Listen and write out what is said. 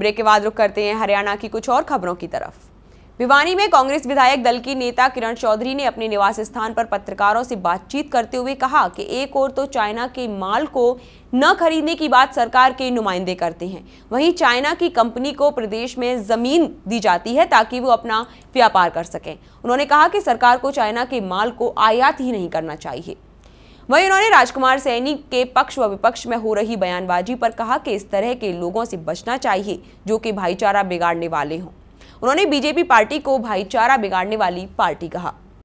break के बाद रुख करते हैं हरियाणा की कुछ और खबरों की तरफ भिवानी में कांग्रेस विधायक दल की नेता किरण चौधरी ने अपने निवास स्थान पर पत्रकारों से बातचीत करते हुए कहा कि एक ओर तो चाइना के माल को न खरीदने की बात सरकार के नुमाइंदे करते हैं वहीं चाइना की कंपनी को प्रदेश में जमीन दी जाती है ताकि वो अपना व्यापार कर सकें उन्होंने कहा कि सरकार को चाइना के माल को आयात ही नहीं करना चाहिए वहीं उन्होंने राजकुमार सैनी के पक्ष व विपक्ष में हो रही बयानबाजी पर कहा कि इस तरह के लोगों से बचना चाहिए जो कि भाईचारा बिगाड़ने वाले हों उन्होंने बीजेपी पार्टी को भाईचारा बिगाड़ने वाली पार्टी कहा